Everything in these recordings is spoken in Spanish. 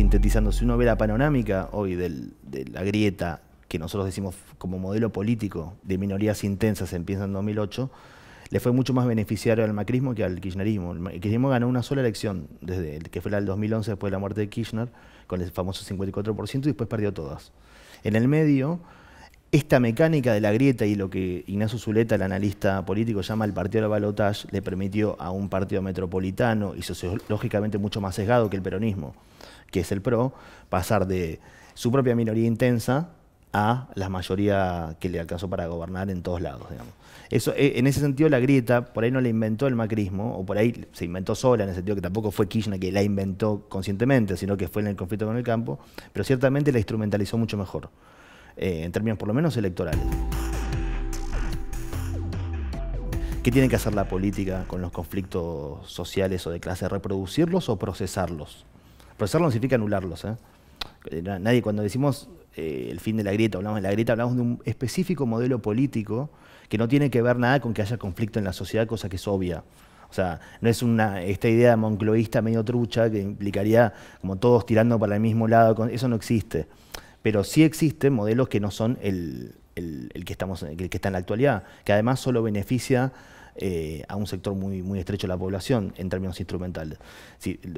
sintetizando, si uno ve la panorámica hoy de la grieta que nosotros decimos como modelo político de minorías intensas empieza en 2008, le fue mucho más beneficiario al macrismo que al kirchnerismo. El kirchnerismo ganó una sola elección, desde el, que fue la del 2011 después de la muerte de Kirchner, con el famoso 54%, y después perdió todas. En el medio, esta mecánica de la grieta y lo que Ignacio Zuleta, el analista político, llama el partido la balotaje, le permitió a un partido metropolitano y sociológicamente mucho más sesgado que el peronismo, que es el PRO, pasar de su propia minoría intensa a la mayoría que le alcanzó para gobernar en todos lados. Eso, e, en ese sentido, la grieta, por ahí no la inventó el macrismo, o por ahí se inventó sola, en el sentido que tampoco fue Kirchner que la inventó conscientemente, sino que fue en el conflicto con el campo, pero ciertamente la instrumentalizó mucho mejor. Eh, en términos por lo menos electorales. ¿Qué tiene que hacer la política con los conflictos sociales o de clase? ¿Reproducirlos o procesarlos? Procesarlos no significa anularlos. ¿eh? Eh, nadie, cuando decimos el fin de la grieta, hablamos de la grieta, hablamos de un específico modelo político que no tiene que ver nada con que haya conflicto en la sociedad, cosa que es obvia. O sea, no es una, esta idea moncloísta medio trucha que implicaría como todos tirando para el mismo lado, eso no existe pero sí existen modelos que no son el, el, que, estamos, el que está en la actualidad, que además solo beneficia eh, a un sector muy, muy estrecho de la población en términos instrumentales.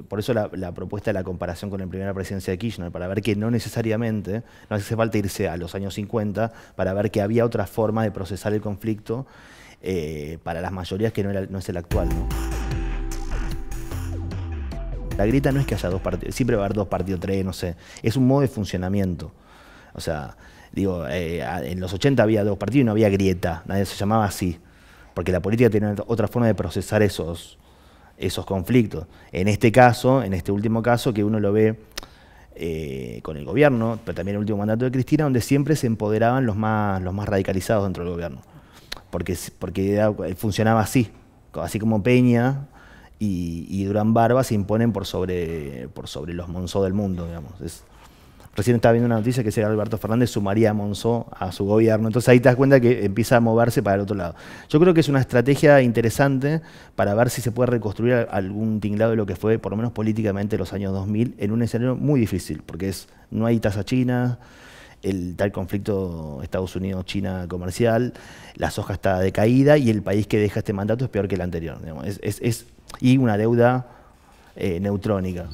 por eso la, propuesta de la comparación con la primera presidencia de Kirchner, para ver que no necesariamente, no hace falta irse a los años 50 para ver que había otra forma de procesar el conflicto eh, para las mayorías que no, es el actual. La grieta no es que haya dos partidos, siempre va a haber dos partidos, tres, no sé. Es un modo de funcionamiento. O sea, digo, eh, en los 80 había dos partidos y no había grieta, nadie se llamaba así. Porque la política tenía otra forma de procesar esos, esos conflictos. En este caso, en este último caso, que uno lo ve eh, con el gobierno, pero también el último mandato de Cristina, donde siempre se empoderaban los más, los más radicalizados dentro del gobierno. Porque, porque funcionaba así. Así como Peña y, Durán Barba se imponen por sobre, por sobre los Monzó del mundo, digamos. recién estaba viendo una noticia que decía Alberto Fernández sumaría a Monzó a su gobierno. Entonces ahí te das cuenta que empieza a moverse para el otro lado. Yo creo que es una estrategia interesante para ver si se puede reconstruir algún tinglado de lo que fue, por lo menos políticamente, los años 2000 en un escenario muy difícil, porque es no hay tasa china, el tal conflicto Estados Unidos-China comercial, la soja está decaída y el país que deja este mandato es peor que el anterior. Es, y una deuda eh, neutrónica.